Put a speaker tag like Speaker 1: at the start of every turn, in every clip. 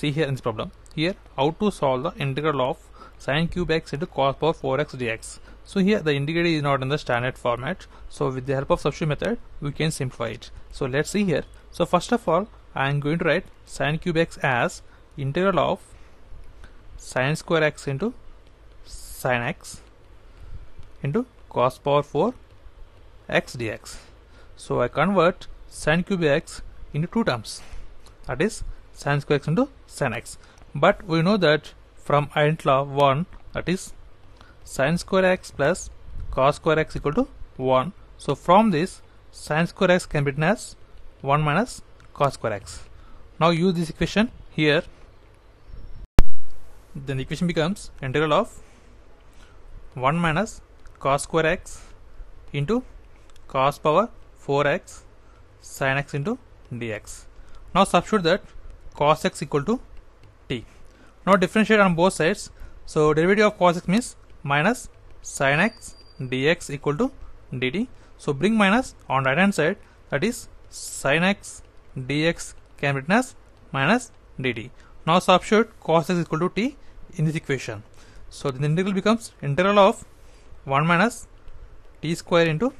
Speaker 1: see here in this problem here how to solve the integral of sine cube x into cos power 4x dx so here the integral is not in the standard format so with the help of substitute method we can simplify it so let's see here so first of all i am going to write sine cube x as integral of sine square x into sine x into cos power 4 x dx so i convert sine cube x into two terms that is sin square x into sin x but we know that from Ionet law 1 that is sin square x plus cos square x equal to 1 so from this sin square x can be written as 1 minus cos square x now use this equation here then the equation becomes integral of 1 minus cos square x into cos power 4x sin x into dx now substitute that cos x equal to t. Now differentiate on both sides. So derivative of cos x means minus sin x dx equal to dt. So bring minus on right hand side that is sin x dx can be written as minus dt. Now substitute cos x equal to t in this equation. So the integral becomes integral of 1 minus t square into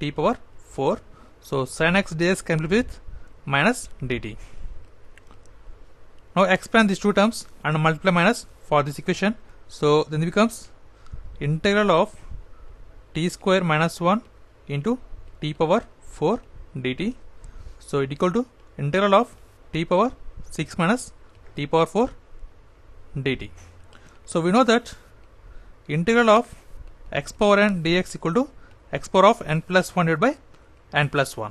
Speaker 1: t power 4. So sin x dx can be with minus dt. Now expand these two terms and multiply minus for this equation. So then it becomes integral of t square minus 1 into t power 4 dt. So it equal to integral of t power 6 minus t power 4 dt. So we know that integral of x power n dx equal to x power of n plus 1 divided by n plus 1.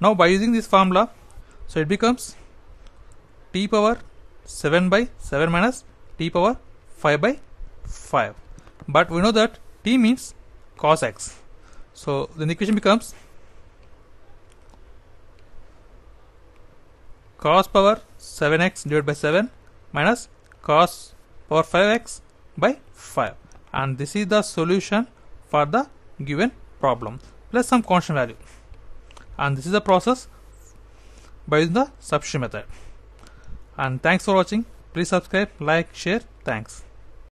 Speaker 1: Now by using this formula, so it becomes t power 7 by 7 minus t power 5 by 5 but we know that t means cos x so then the equation becomes cos power 7x divided by 7 minus cos power 5x by 5 and this is the solution for the given problem plus some constant value and this is the process by the substitution method and thanks for watching please subscribe like share thanks